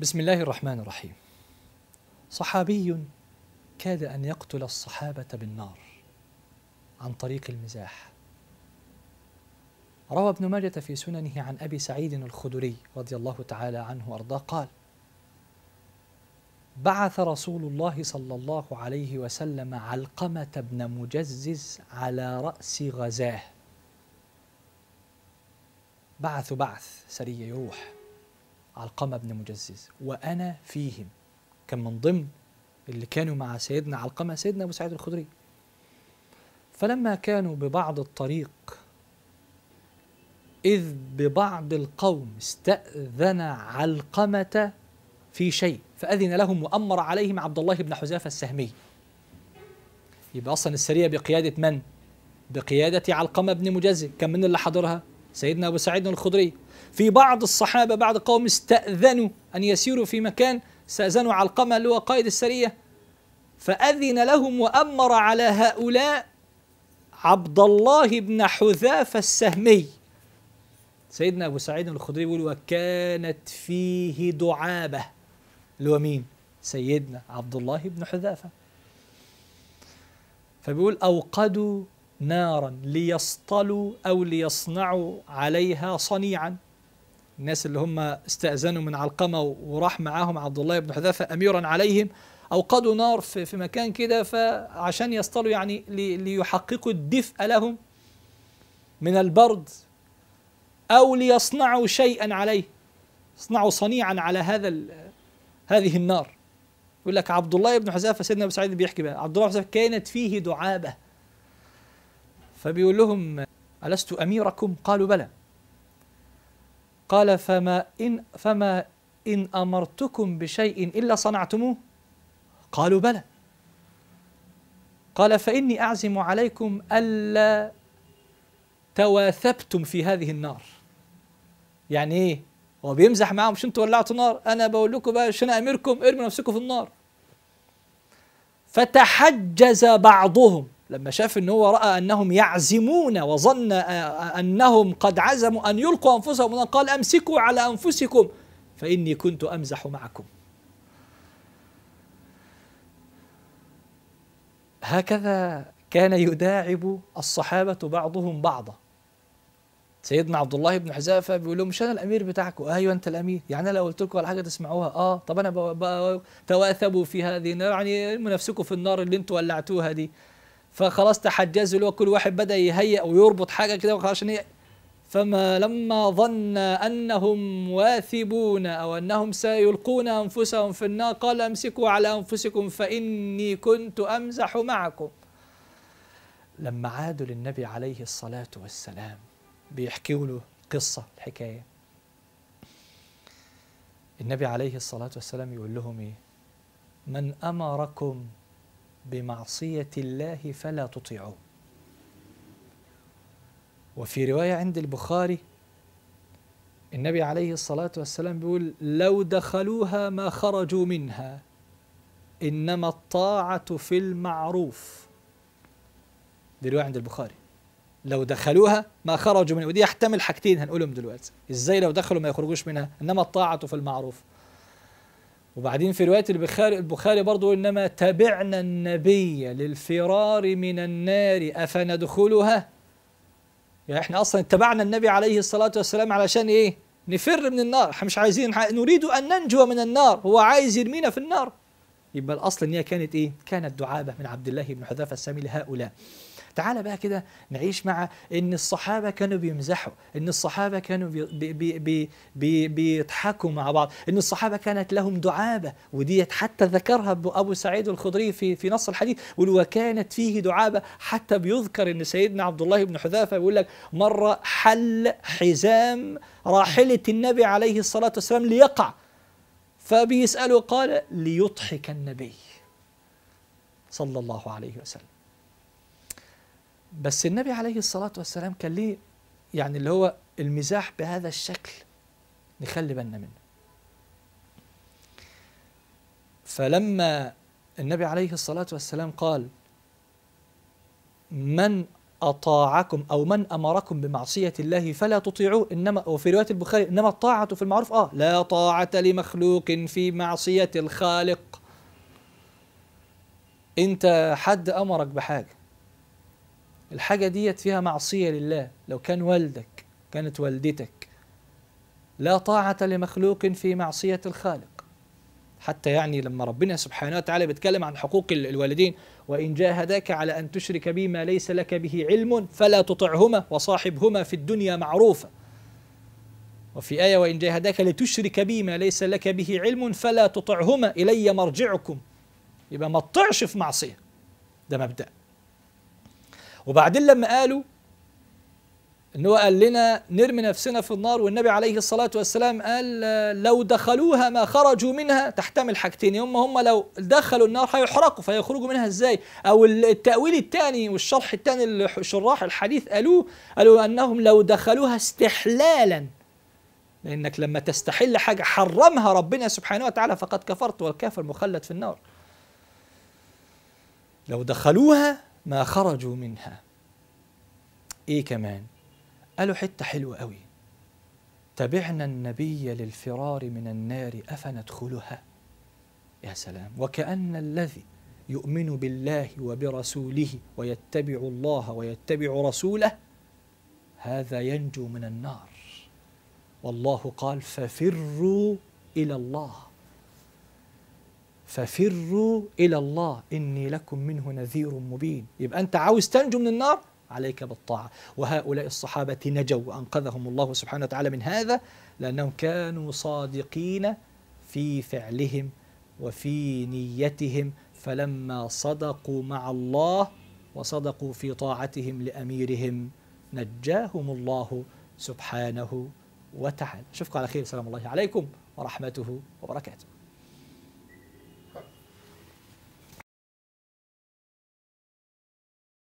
بسم الله الرحمن الرحيم صحابي كاد أن يقتل الصحابة بالنار عن طريق المزاح روى ابن ماجة في سننه عن أبي سعيد الخدري رضي الله تعالى عنه وأرضاه قال بعث رسول الله صلى الله عليه وسلم علقمة بن مجزز على رأس غزاه بعث بعث سرية يروح علقمة بن مجزز وأنا فيهم كان من ضمن اللي كانوا مع سيدنا علقمة سيدنا أبو سعيد الخدري فلما كانوا ببعض الطريق إذ ببعض القوم استأذن علقمة في شيء فأذن لهم وأمر عليهم عبد الله بن حذافة السهمي يبقى أصلا السرية بقيادة من؟ بقيادة علقمة بن مجزز كان من اللي حاضرها؟ سيدنا أبو سعيد الخدري في بعض الصحابة بعض قوم استأذنوا أن يسيروا في مكان استأذنوا علقمة اللي هو قائد السرية فأذن لهم وأمر على هؤلاء عبد الله بن حذافة السهمي سيدنا أبو سعيد الخدري بيقول وكانت فيه دعابة اللي هو مين؟ سيدنا عبد الله بن حذافة فبيقول أوقدوا نارا ليصطلوا أو ليصنعوا عليها صنيعا الناس اللي هم استأذنوا من علقمة وراح معاهم عبد الله بن حذافة أميرا عليهم أوقدوا نار في, في مكان كده فعشان يصطلوا يعني ليحققوا الدفء لهم من البرد أو ليصنعوا شيئا عليه صنعوا صنيعا على هذا هذه النار يقول لك عبد الله بن حذافة سيدنا أبو سعيد بيحكي بقى عبد الله بن حذافة كانت فيه دعابة فبيقول لهم ألست أميركم قالوا بلى قال فما إن فما إن أمرتكم بشيء إلا صنعتموه قالوا بلى قال فإني أعزم عليكم ألا تواثبتم في هذه النار يعني إيه هو بيمزح معاهم مش انتوا ولعتوا نار انا بقول لكم بقى عشان اميركم ارموا نفسكم في النار فتحجز بعضهم لما شاف ان هو راى انهم يعزمون وظن انهم قد عزموا ان يلقوا انفسهم قال امسكوا على انفسكم فاني كنت امزح معكم هكذا كان يداعب الصحابه بعضهم بعضا سيدنا عبد الله بن حذافه بيقول لهم مش انا الامير بتاعكم آه، ايوه انت الامير يعني انا لو قلت لكم على حاجه تسمعوها اه طب انا تواثبوا في هذه يعني نفسكم في النار اللي انتوا ولعتوها دي فخلاص تحجزوا اللي هو كل واحد بدا يهيئ ويربط حاجه كده عشان فما لما ظن انهم واثبون او انهم سيلقون انفسهم في النار قال امسكوا على انفسكم فاني كنت امزح معكم لما عادوا للنبي عليه الصلاه والسلام بيحكوا له قصه الحكايه النبي عليه الصلاه والسلام يقول لهم ايه من امركم بمعصية الله فلا تطيعوه وفي رواية عند البخاري النبي عليه الصلاة والسلام بيقول لو دخلوها ما خرجوا منها إنما الطاعة في المعروف دي رواية عند البخاري لو دخلوها ما خرجوا منها ودي يحتمل حاجتين هنقولهم دلوقتي ازاي لو دخلوا ما يخرجوش منها انما الطاعة في المعروف وبعدين في رواية البخاري, البخاري برضه إنما تبعنا النبي للفرار من النار أفندخلها يعني إحنا أصلا اتبعنا النبي عليه الصلاة والسلام علشان إيه نفر من النار إحنا مش عايزين نريد أن ننجو من النار هو عايز يرمينا في النار يبقى الأصل إن هي كانت إيه كانت دعابة من عبد الله بن حذافة السامي لهؤلاء تعال بقى كده نعيش مع ان الصحابه كانوا بيمزحوا ان الصحابه كانوا بي بي بي بي بيضحكوا مع بعض ان الصحابه كانت لهم دعابه وديت حتى ذكرها ابو سعيد الخضري في في نص الحديث وكانت فيه دعابه حتى بيذكر ان سيدنا عبد الله بن حذافه بيقول لك مره حل حزام راحله النبي عليه الصلاه والسلام ليقع فبيساله قال ليضحك النبي صلى الله عليه وسلم بس النبي عليه الصلاة والسلام كان ليه يعني اللي هو المزاح بهذا الشكل نخلي بالنا منه فلما النبي عليه الصلاة والسلام قال من أطاعكم أو من أمركم بمعصية الله فلا تطيعوه إنما وفي رواية البخاري إنما الطاعة في المعروف آه لا طاعة لمخلوق في معصية الخالق أنت حد أمرك بحاجة الحاجة ديت فيها معصية لله لو كان والدك كانت والدتك لا طاعة لمخلوق في معصية الخالق حتى يعني لما ربنا سبحانه وتعالى بيتكلم عن حقوق الوالدين وإن جاهداك على أن تشرك بي ما ليس لك به علم فلا تطعهما وصاحبهما في الدنيا معروفا وفي آية وإن جاهداك لتشرك بي ما ليس لك به علم فلا تطعهما إلي مرجعكم يبقى ما تطعش في معصية ده مبدأ وبعدين لما قالوا ان هو قال لنا نرمي نفسنا في النار والنبي عليه الصلاه والسلام قال لو دخلوها ما خرجوا منها تحتمل حاجتين هم هم لو دخلوا النار هيحرقوا فيخرجوا منها ازاي او التاويل الثاني والشرح الثاني اللي شراح الحديث قالوه قالوا انهم لو دخلوها استحلالا لانك لما تستحل حاجه حرمها ربنا سبحانه وتعالى فقد كفرت والكافر مخلد في النار لو دخلوها ما خرجوا منها ايه كمان قالوا حته حلوه قوي تبعنا النبي للفرار من النار افندخلها يا سلام وكأن الذي يؤمن بالله وبرسوله ويتبع الله ويتبع رسوله هذا ينجو من النار والله قال ففروا إلى الله ففروا إلى الله إني لكم منه نذير مبين يبقى أنت عاوز تنجو من النار عليك بالطاعة وهؤلاء الصحابة نجوا وأنقذهم الله سبحانه وتعالى من هذا لأنهم كانوا صادقين في فعلهم وفي نيتهم فلما صدقوا مع الله وصدقوا في طاعتهم لأميرهم نجاهم الله سبحانه وتعالى أشوفكم على خير سلام الله عليكم ورحمته وبركاته